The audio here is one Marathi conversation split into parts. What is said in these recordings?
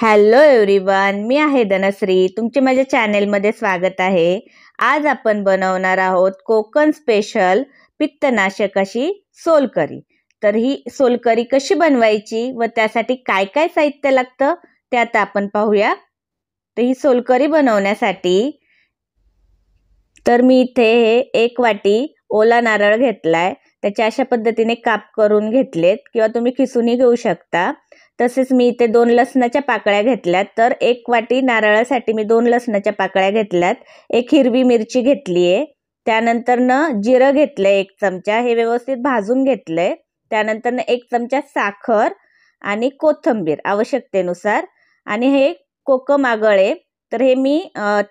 हॅलो एव्हरीवन मी आहे धनश्री तुमचे माझ्या चॅनेलमध्ये स्वागत आहे आज आपण बनवणार आहोत कोकण स्पेशल पित्तनाशक अशी सोलकरी तर ही सोलकरी कशी बनवायची व त्यासाठी काय काय साहित्य लागतं ते आता आपण पाहूया तर ही सोलकरी बनवण्यासाठी तर मी इथे हे एक वाटी ओला नारळ घेतलाय त्याच्या अशा पद्धतीने काप करून घेतलेत किंवा तुम्ही खिसूनही घेऊ शकता तसेच मी इथे दोन लसणाच्या पाकळ्या घेतल्यात तर एक वाटी नारळासाठी मी दोन लसणाच्या पाकळ्या घेतल्यात एक हिरवी मिरची घेतली आहे त्यानंतरनं जिरं घेतलंय एक चमचा हे व्यवस्थित भाजून घेतलंय त्यानंतर त्यानंतरनं एक चमचा साखर आणि कोथंबीर आवश्यकतेनुसार आणि हे कोकम आगळ आहे तर हे मी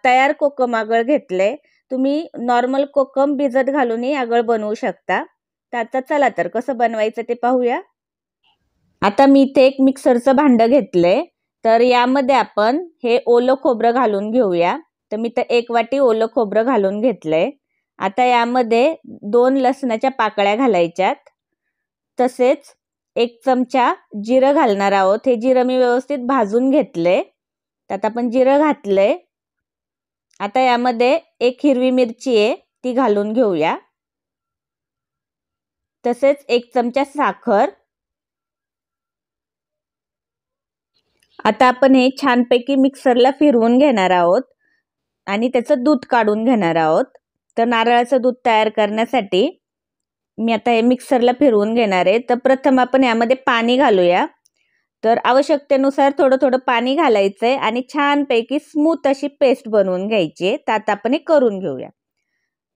तयार कोकम आगळ घेतलं तुम्ही नॉर्मल कोकम भिजत घालूनही आगळ बनवू शकता तर आता चला तर कसं बनवायचं ते पाहूया आता मी इथे एक मिक्सरचं भांडं घेतलंय तर यामध्ये आपण हे ओलं खोबरं घालून घेऊया तर मी तर एक वाटी ओलं खोबरं घालून घेतलंय आता यामध्ये दोन लसणाच्या पाकळ्या घालायच्यात तसेच एक चमचा जिरं घालणार आहोत हे जिरं मी व्यवस्थित भाजून घेतले त्यात आपण जिरं घातलंय आता यामध्ये एक हिरवी मिरची आहे ती घालून घेऊया तसेच एक चमचा साखर आता आपण हे छानपैकी मिक्सरला फिरवून घेणार आहोत आणि त्याचं दूध काढून घेणार आहोत तर नारळाचं दूध तयार करण्यासाठी मी आता हे मिक्सरला फिरवून घेणार आहे तर प्रथम आपण यामध्ये पाणी घालूया तर आवश्यकतेनुसार थोडं थोडं पाणी घालायचं आहे आणि छानपैकी स्मूथ अशी पेस्ट बनवून घ्यायची आहे तर आता आपण हे करून घेऊया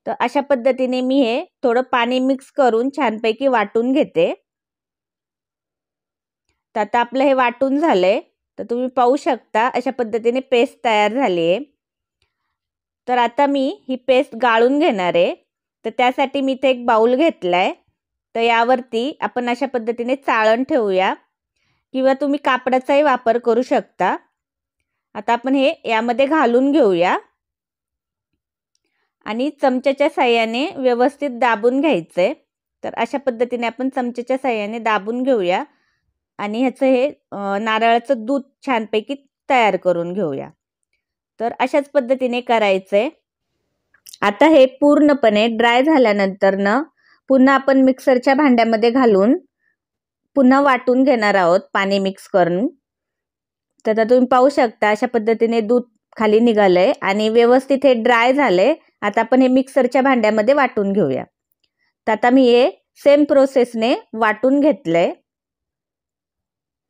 तर अशा पद्धतीने मी हे थोडं पाणी मिक्स करून छानपैकी वाटून घेते तर आता आपलं हे वाटून झालं तर तुम्ही पाहू शकता अशा पद्धतीने पेस्ट तयार झाली आहे तर आता मी ही पेस्ट गाळून घेणार आहे तर त्यासाठी मी इथे एक बाऊल घेतला आहे तर यावरती आपण अशा पद्धतीने चाळण ठेवूया किंवा तुम्ही कापडाचाही वापर करू शकता आता आपण हे यामध्ये घालून घेऊया आणि चमच्याच्या साह्याने व्यवस्थित दाबून घ्यायचं आहे तर अशा पद्धतीने आपण चमच्याच्या साह्याने दाबून घेऊया आणि ह्याचं हे नारळाचं दूध छानपैकी तयार करून घेऊया तर अशाच पद्धतीने करायचं आहे आता हे पूर्णपणे ड्राय न पुन्हा आपण मिक्सरच्या भांड्यामध्ये घालून पुन्हा वाटून घेणार आहोत पाणी मिक्स करून तर तुम्ही पाहू शकता अशा पद्धतीने दूध खाली निघालं आणि व्यवस्थित हे ड्राय झालंय आता आपण हे मिक्सरच्या भांड्यामध्ये वाटून घेऊया तर आता मी हे सेम प्रोसेसने वाटून घेतलंय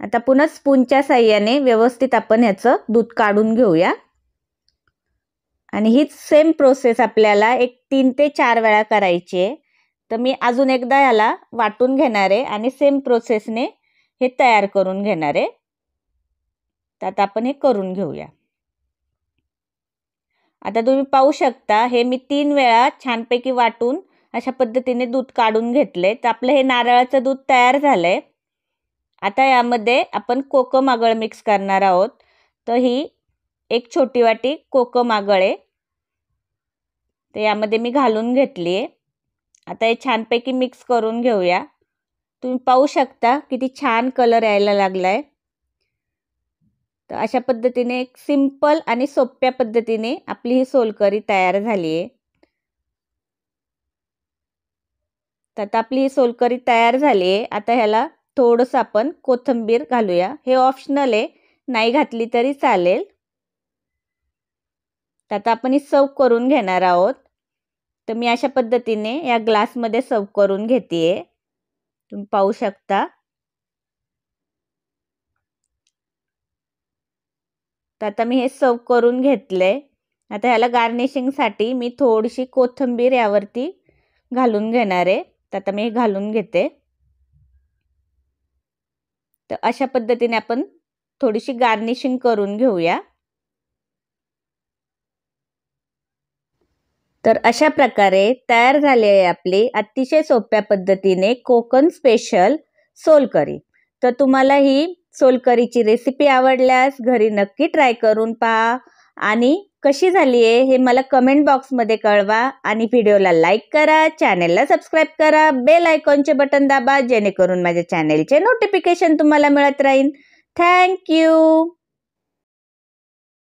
आता पुन्हा स्पूनच्या साह्याने व्यवस्थित आपण ह्याचं दूध काढून घेऊया आणि हीच सेम प्रोसेस आपल्याला एक तीन ते चार वेळा करायची आहे तर मी अजून एकदा याला वाटून घेणार आहे आणि सेम प्रोसेसने हे तयार करून घेणार आहे तर आता आपण हे करून घेऊया आता तुम्ही पाहू शकता हे मी तीन वेळा छानपैकी वाटून अशा पद्धतीने दूध काढून घेतले तर आपलं हे नारळाचं दूध तयार झालं आहे आता यामध्ये आपण कोकम आगळ मिक्स करणार आहोत तर ही एक छोटी वाटी कोकम आगळ आहे तर यामध्ये मी घालून घेतली आहे आता हे छानपैकी मिक्स करून घेऊया तुम्ही पाहू शकता किती छान कलर यायला लागला आहे तर अशा पद्धतीने एक सिंपल आणि सोप्या पद्धतीने आपली ही सोलकरी तयार झाली आहे तर आता आपली ही सोलकरी तयार झाली आहे आता ह्याला थोडंसं आपण कोथिंबीर घालूया हे ऑप्शनल आहे नाही घातली तरी चालेल तर आता आपण ही सर्व करून घेणार आहोत तर मी अशा पद्धतीने या ग्लासमध्ये सर्व करून घेते तुम्ही पाहू शकता तर आता मी हे सर्व करून घेतले आता ह्याला गार्निशिंगसाठी मी थोडीशी कोथिंबीर यावरती घालून घेणार आहे तर आता मी हे घालून घेते तर अशा पद्धतीने आपण थोडीशी गार्निशिंग करून घेऊया तर अशा प्रकारे तयार झाले आहे आपली अतिशय सोप्या पद्धतीने कोकण स्पेशल सोलकरी तर तुम्हाला ही सोलकरीची रेसिपी आवडल्यास घरी नक्की ट्राय करून पहा आणि कशी झाली आहे हे मला कमेंट बॉक्समध्ये कळवा आणि व्हिडिओला लाईक करा चॅनेलला सबस्क्राईब करा बेल आयकॉनचे बटन दाबा जेणेकरून माझ्या चॅनेलचे नोटिफिकेशन तुम्हाला मिळत राहील थँक्यू